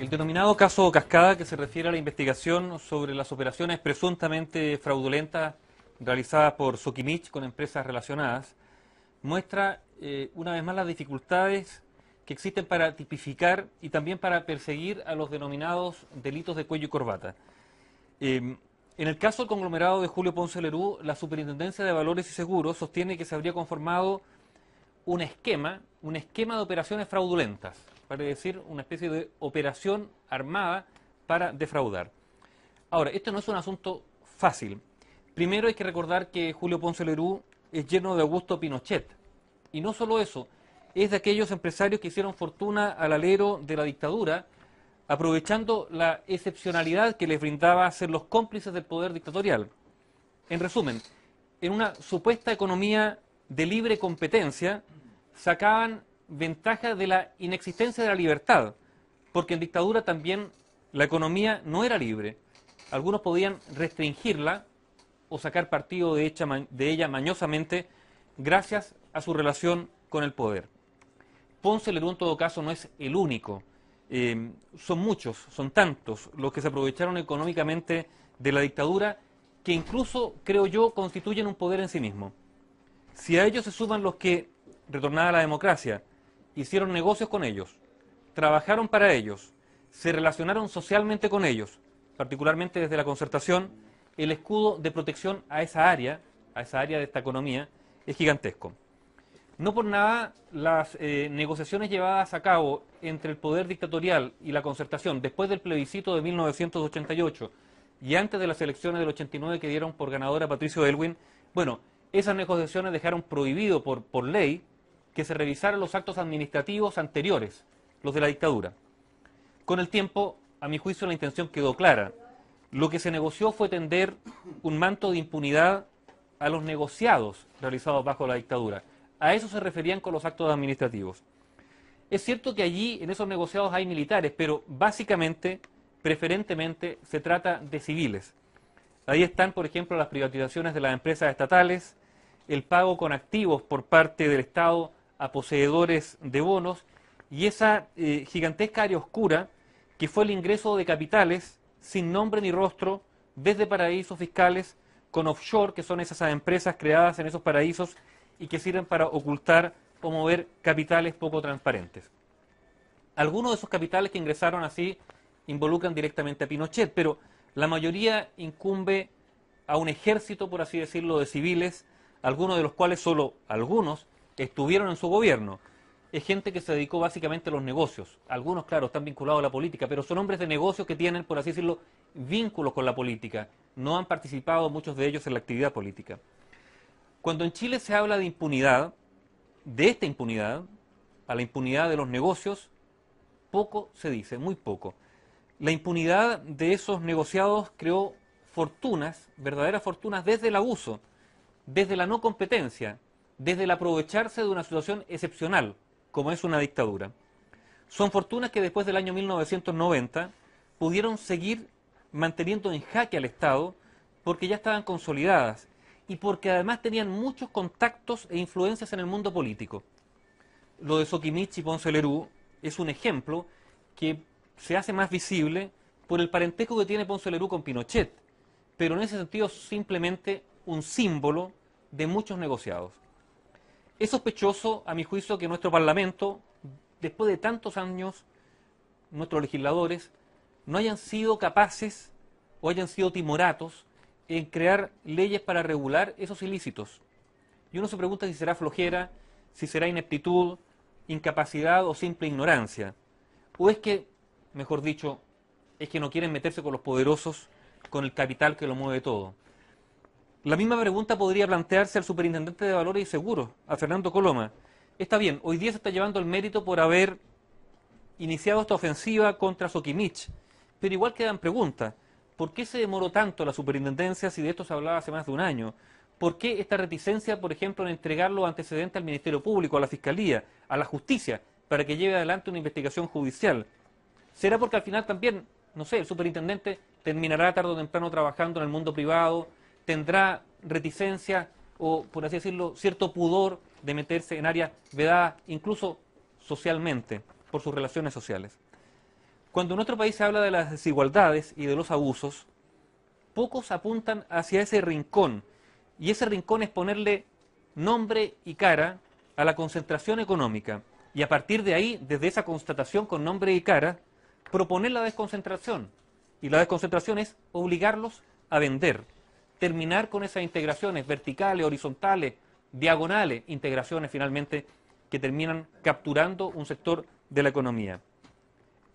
El denominado caso Cascada, que se refiere a la investigación sobre las operaciones presuntamente fraudulentas realizadas por Sokimich con empresas relacionadas, muestra eh, una vez más las dificultades que existen para tipificar y también para perseguir a los denominados delitos de cuello y corbata. Em, en el caso del conglomerado de Julio Ponce Lerú, la Superintendencia de Valores y Seguros sostiene que se habría conformado un esquema, un esquema de operaciones fraudulentas para decir, una especie de operación armada para defraudar. Ahora, esto no es un asunto fácil. Primero hay que recordar que Julio Ponce Lerú es lleno de Augusto Pinochet. Y no solo eso, es de aquellos empresarios que hicieron fortuna al alero de la dictadura, aprovechando la excepcionalidad que les brindaba ser los cómplices del poder dictatorial. En resumen, en una supuesta economía de libre competencia, sacaban ventaja de la inexistencia de la libertad, porque en dictadura también la economía no era libre. Algunos podían restringirla o sacar partido de, ella mañosamente gracias a su relación con el poder. Ponce Lerú en todo caso no es el único. Eh, son muchos, son tantos los que se aprovecharon económicamente de la dictadura que incluso, creo yo, constituyen un poder en sí mismo. Si a ellos se suman los que, a la democracia, hicieron negocios con ellos, trabajaron para ellos, se relacionaron socialmente con ellos, particularmente desde la concertación, el escudo de protección a esa área, a esa área de esta economía, es gigantesco. No por nada las eh, negociaciones llevadas a cabo entre el poder dictatorial y la concertación después del plebiscito de 1988 y antes de las elecciones del 89 que dieron por ganadora a Patricio Elwin, bueno, esas negociaciones dejaron prohibido por, por ley que se revisaran los actos administrativos anteriores, los de la dictadura. Con el tiempo, a mi juicio, la intención quedó clara. Lo que se negoció fue tender un manto de impunidad a los negociados realizados bajo la dictadura. A eso se referían con los actos administrativos. Es cierto que allí, en esos negociados, hay militares, pero básicamente, preferentemente, se trata de civiles. Ahí están, por ejemplo, las privatizaciones de las empresas estatales, el pago con activos por parte del Estado a poseedores de bonos y esa eh, gigantesca área oscura que fue el ingreso de capitales sin nombre ni rostro desde paraísos fiscales con offshore, que son esas empresas creadas en esos paraísos y que sirven para ocultar o mover capitales poco transparentes. Algunos de esos capitales que ingresaron así involucran directamente a Pinochet, pero la mayoría incumbe a un ejército, por así decirlo, de civiles, algunos de los cuales, solo algunos, estuvieron en su gobierno. Es gente que se dedicó básicamente a los negocios. Algunos, claro, están vinculados a la política, pero son hombres de negocios que tienen, por así decirlo, vínculos con la política. No han participado muchos de ellos en la actividad política. Cuando en Chile se habla de impunidad, de esta impunidad, a la impunidad de los negocios, poco se dice, muy poco. La impunidad de esos negociados creó fortunas, verdaderas fortunas, desde el abuso, desde la no competencia, desde el aprovecharse de una situación excepcional, como es una dictadura. Son fortunas que después del año 1990 pudieron seguir manteniendo en jaque al Estado porque ya estaban consolidadas y porque además tenían muchos contactos e influencias en el mundo político. Lo de Soquimichi y Ponce es un ejemplo que se hace más visible por el parentesco que tiene Ponce con Pinochet, pero en ese sentido simplemente un símbolo de muchos negociados. Es sospechoso, a mi juicio, que nuestro Parlamento, después de tantos años, nuestros legisladores, no hayan sido capaces o hayan sido timoratos en crear leyes para regular esos ilícitos. Y uno se pregunta si será flojera, si será ineptitud, incapacidad o simple ignorancia. O es que, mejor dicho, es que no quieren meterse con los poderosos, con el capital que lo mueve todo. La misma pregunta podría plantearse al superintendente de valores y seguros, a Fernando Coloma. Está bien, hoy día se está llevando el mérito por haber iniciado esta ofensiva contra Soquimich, pero igual quedan preguntas. ¿Por qué se demoró tanto la superintendencia si de esto se hablaba hace más de un año? ¿Por qué esta reticencia, por ejemplo, en entregar los antecedentes al Ministerio Público, a la Fiscalía, a la Justicia, para que lleve adelante una investigación judicial? ¿Será porque al final también, no sé, el superintendente terminará tarde o temprano trabajando en el mundo privado, tendrá reticencia o, por así decirlo, cierto pudor de meterse en áreas vedadas, incluso socialmente, por sus relaciones sociales. Cuando en nuestro país se habla de las desigualdades y de los abusos, pocos apuntan hacia ese rincón, y ese rincón es ponerle nombre y cara a la concentración económica, y a partir de ahí, desde esa constatación con nombre y cara, proponer la desconcentración, y la desconcentración es obligarlos a vender terminar con esas integraciones verticales, horizontales, diagonales, integraciones finalmente que terminan capturando un sector de la economía.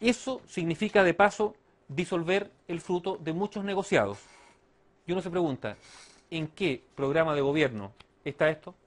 Eso significa de paso disolver el fruto de muchos negociados. Y uno se pregunta, ¿en qué programa de gobierno está esto?